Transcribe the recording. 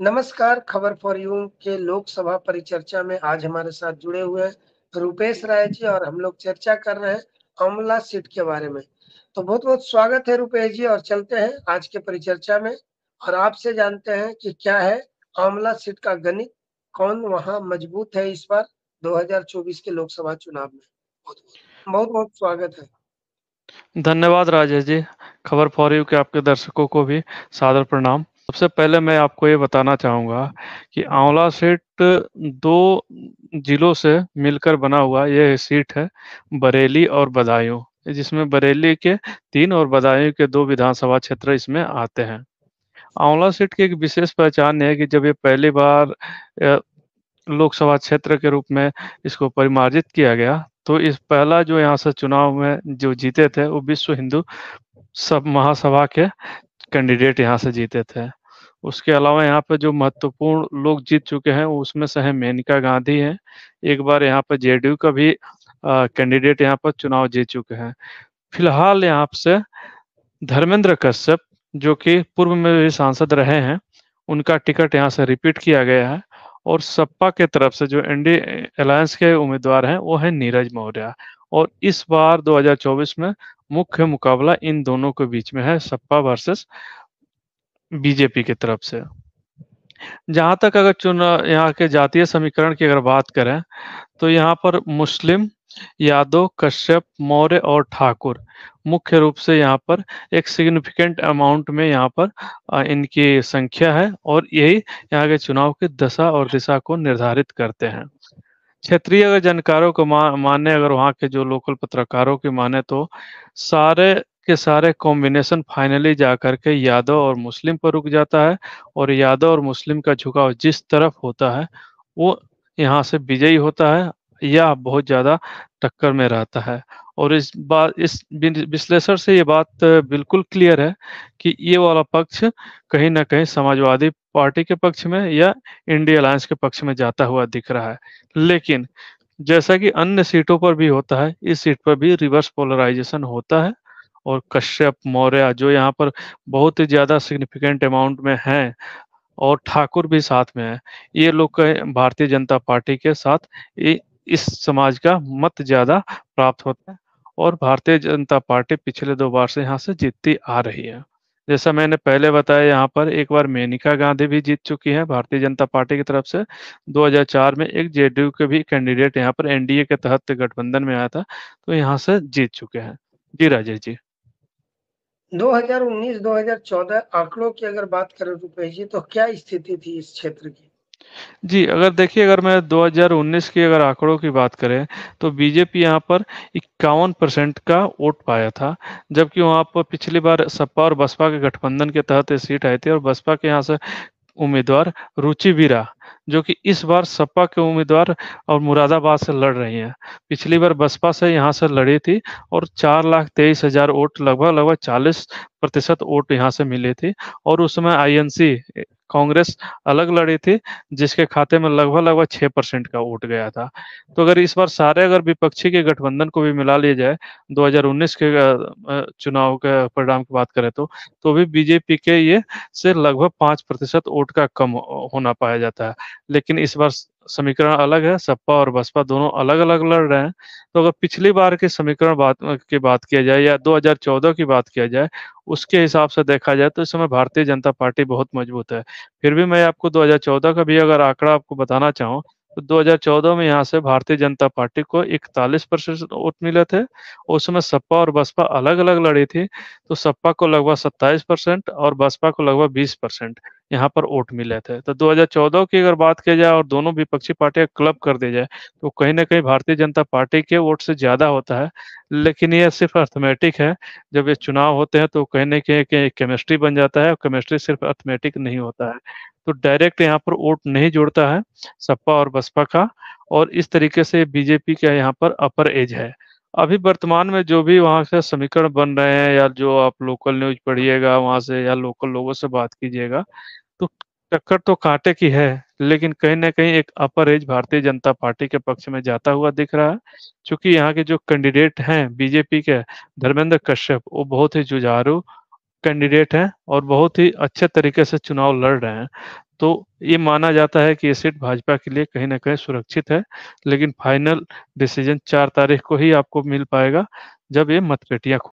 नमस्कार खबर for you के लोकसभा परिचर्चा में आज हमारे साथ जुड़े हुए हैं रूपेश राय जी और हम लोग चर्चा कर रहे हैं अमला सीट के बारे में तो बहुत बहुत स्वागत है रूपेश जी और चलते हैं आज के परिचर्चा में और आपसे जानते हैं कि क्या है आमला सीट का गणित कौन वहां मजबूत है इस बार 2024 के लोकसभा चुनाव में बहुत बहुत, बहुत स्वागत है धन्यवाद राजेश जी खबर फॉर यू के आपके दर्शकों को भी सादर प्रणाम सबसे पहले मैं आपको ये बताना चाहूंगा कि आंवला सीट दो जिलों से मिलकर बना हुआ यह सीट है बरेली और बदायूं जिसमें बरेली के तीन और बदायूं के दो विधानसभा क्षेत्र इसमें आते हैं आंवला सीट की एक विशेष पहचान है कि जब ये पहली बार लोकसभा क्षेत्र के रूप में इसको परिमार्जित किया गया तो इस पहला जो यहाँ से चुनाव में जो जीते थे वो विश्व हिंदू सब महासभा के कैंडिडेट यहाँ से जीते थे उसके अलावा यहाँ पर जो महत्वपूर्ण लोग जीत चुके हैं उसमें से है मेनका गांधी है एक बार यहाँ पर जेडीयू का भी कैंडिडेट यहाँ पर चुनाव जीत चुके हैं फिलहाल यहाँ से धर्मेंद्र कश्यप जो कि पूर्व में भी सांसद रहे हैं उनका टिकट यहाँ से रिपीट किया गया है और सपा के तरफ से जो एनडी अलायंस के उम्मीदवार हैं वो है नीरज मौर्य और इस बार 2024 में मुख्य मुकाबला इन दोनों के बीच में है सपा वर्सेस बीजेपी की तरफ से जहां तक अगर चुनाव यहाँ के जातीय समीकरण की अगर बात करें तो यहाँ पर मुस्लिम यादव कश्यप मौर्य और ठाकुर मुख्य रूप से यहाँ पर एक सिग्निफिकेंट अमाउंट में यहाँ पर इनकी संख्या है और यही यहाँ के चुनाव की दशा और दिशा को निर्धारित करते हैं क्षेत्रीय अगर जानकारों को माने अगर वहाँ के जो लोकल पत्रकारों की माने तो सारे के सारे कॉम्बिनेशन फाइनली जा करके यादव और मुस्लिम पर रुक जाता है और यादव और मुस्लिम का झुकाव जिस तरफ होता है वो यहाँ से विजयी होता है या बहुत ज़्यादा टक्कर में रहता है और इस बात इस विश्लेषण से ये बात बिल्कुल क्लियर है कि ये वाला पक्ष कहीं ना कहीं समाजवादी पार्टी के पक्ष में या इंडिया अलायंस के पक्ष में जाता हुआ दिख रहा है लेकिन जैसा कि अन्य सीटों पर भी होता है इस सीट पर भी रिवर्स पोलराइजेशन होता है और कश्यप मौर्य जो यहाँ पर बहुत ही ज्यादा सिग्निफिकेंट अमाउंट में हैं और ठाकुर भी साथ में है ये लोग भारतीय जनता पार्टी के साथ इस समाज का मत ज्यादा प्राप्त होता है और भारतीय जनता पार्टी पिछले दो बार से यहाँ से जीतती आ रही है जैसा मैंने पहले बताया यहाँ पर एक बार मेनिका गांधी भी जीत चुकी है भारतीय जनता पार्टी की तरफ से 2004 में एक जेडीयू के भी कैंडिडेट यहाँ पर एनडीए के तहत गठबंधन में आया था तो यहाँ से जीत चुके हैं जी राजेश जी 2019-2014 आंकड़ों की अगर बात करें रुपेश जी तो क्या स्थिति थी इस क्षेत्र की जी अगर देखिए अगर मैं 2019 के अगर आंकड़ों की बात करें तो बीजेपी यहाँ पर इक्यावन परसेंट का वोट पाया था जबकि वहाँ पर पिछली बार सपा और बसपा के गठबंधन के तहत ये सीट आई थी और बसपा के यहाँ से उम्मीदवार रुचि बीरा जो कि इस बार सपा के उम्मीदवार और मुरादाबाद से लड़ रही हैं पिछली बार बसपा से यहाँ से लड़ी थी और चार लाख तेईस हजार वोट लगभग लगभग चालीस प्रतिशत वोट यहाँ से मिले थे और उस समय आईएनसी कांग्रेस अलग लड़ी थी जिसके खाते में लगभग लगभग छह परसेंट का वोट गया था तो अगर इस बार सारे अगर विपक्षी के गठबंधन को भी मिला लिया जाए 2019 के चुनाव के परिणाम की बात करें तो तो भी बीजेपी के ये से लगभग पांच प्रतिशत वोट का कम होना पाया जाता है लेकिन इस बार समीकरण अलग है सपा और बसपा दोनों अलग अलग लड़ रहे हैं तो अगर पिछली बार के समीकरण बात की बात किया जाए या 2014 की बात किया जाए उसके हिसाब से देखा जाए तो इस समय भारतीय जनता पार्टी बहुत मजबूत है फिर भी मैं आपको 2014 का भी अगर आंकड़ा आपको बताना चाहूँ तो 2014 में यहाँ से भारतीय जनता पार्टी को इकतालीस परसेंट वोट मिले थे उस समय सपा और बसपा अलग अलग लड़ी थी तो सपा को लगभग 27 परसेंट और बसपा को लगभग 20 परसेंट यहाँ पर वोट मिले थे तो 2014 की अगर बात किया जाए और दोनों विपक्षी पार्टियां क्लब कर दी जाए तो कहीं ना कहीं भारतीय जनता पार्टी के वोट से ज्यादा होता है लेकिन यह सिर्फ अर्थमेटिक है जब ये चुनाव होते हैं तो कहीं ना कहीं केमिस्ट्री बन जाता है और केमिस्ट्री सिर्फ अर्थमेटिक नहीं होता है तो डायरेक्ट यहाँ पर वोट नहीं जुड़ता है सपा और बसपा का और इस तरीके से बीजेपी का यहाँ पर अपर एज है अभी वर्तमान में जो भी वहाँ से समीकरण बन रहे हैं या जो आप लोकल न्यूज पढ़िएगा वहाँ से या लोकल लोगों से बात कीजिएगा तो टक्कर तो कांटे की है लेकिन कहीं ना कहीं एक अपर एज भारतीय जनता पार्टी के पक्ष में जाता हुआ दिख रहा है क्योंकि यहाँ के जो कैंडिडेट हैं बीजेपी के धर्मेंद्र कश्यप वो बहुत ही जुझारू कैंडिडेट हैं और बहुत ही अच्छे तरीके से चुनाव लड़ रहे हैं तो ये माना जाता है कि ये सीट भाजपा के लिए कहीं ना कहीं सुरक्षित है लेकिन फाइनल डिसीजन चार तारीख को ही आपको मिल पाएगा जब ये मतपेटियां